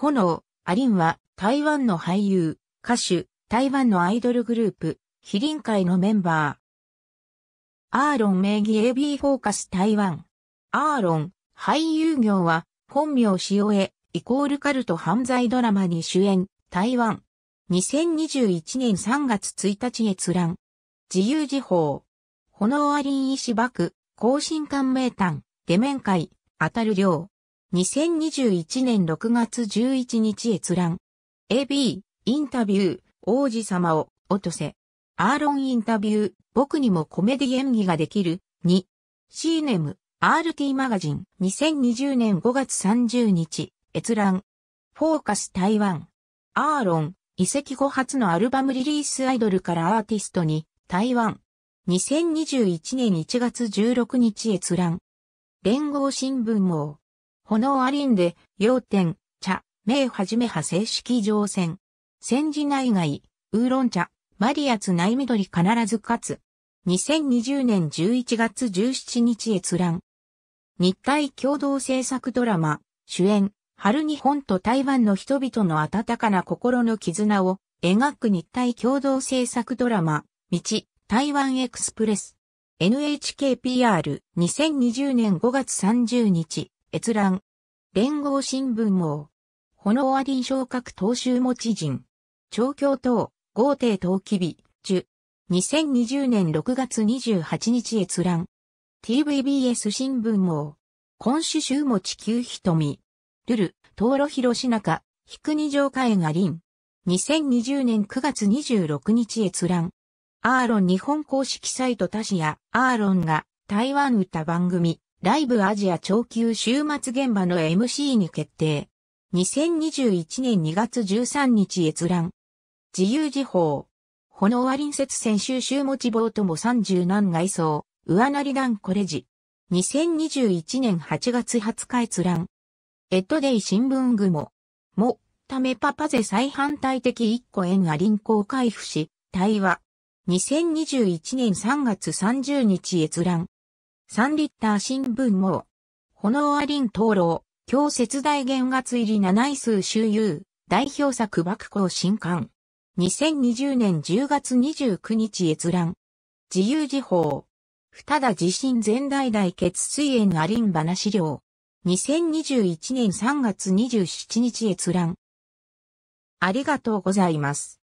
炎、アリンは台湾の俳優、歌手、台湾のアイドルグループ、非臨会のメンバー。アーロン名義 AB フォーカス台湾。アーロン、俳優業は、本名塩江、イコールカルト犯罪ドラマに主演、台湾。2021年3月1日閲覧。自由時報。炎アリン石爆、更新艦名探、下面会、当たる量。2021年6月11日閲覧。AB、インタビュー、王子様を、落とせ。アーロンインタビュー、僕にもコメディ演技ができる、2。c ネム RT マガジン、2020年5月30日、閲覧。フォーカス台湾。アーロン、遺跡後初のアルバムリリースアイドルからアーティストに、台湾。2021年1月16日閲覧。連合新聞網。炎ありんで、要点、茶、名はじめ派正式乗船。戦時内外、ウーロン茶、マリアツ内緑必ず勝つ。2020年11月17日閲覧。日体共同制作ドラマ、主演、春日本と台湾の人々の温かな心の絆を描く日体共同制作ドラマ、道、台湾エクスプレス。NHKPR2020 年5月30日、閲覧。連合新聞網。炎アディ昇格東州持ち人。長教等、豪邸登記日、樹。2020年6月28日閲覧。TVBS 新聞網。今週週持ち旧瞳。ルル、東路広し中、ひくに上海が林。2020年9月26日閲覧。アーロン日本公式サイト他社やアーロンが台湾歌番組ライブアジア超級週末現場の MC に決定。2021年2月13日閲覧。自由時報。炎はア隣接先週週持ち棒とも30何外装。上なり団コレジ。2021年8月20日閲覧。エッドデイ新聞具も、も、ためパパゼ再反対的1個円が輪行回復し、対話。2021年3月30日閲覧。3リッター新聞網。炎ありん灯籠、強節大弦月入り七位数周遊、代表作爆校新刊。2020年10月29日閲覧。自由時報。二田地震前代大血水炎ありん話料。2021年3月27日閲覧。ありがとうございます。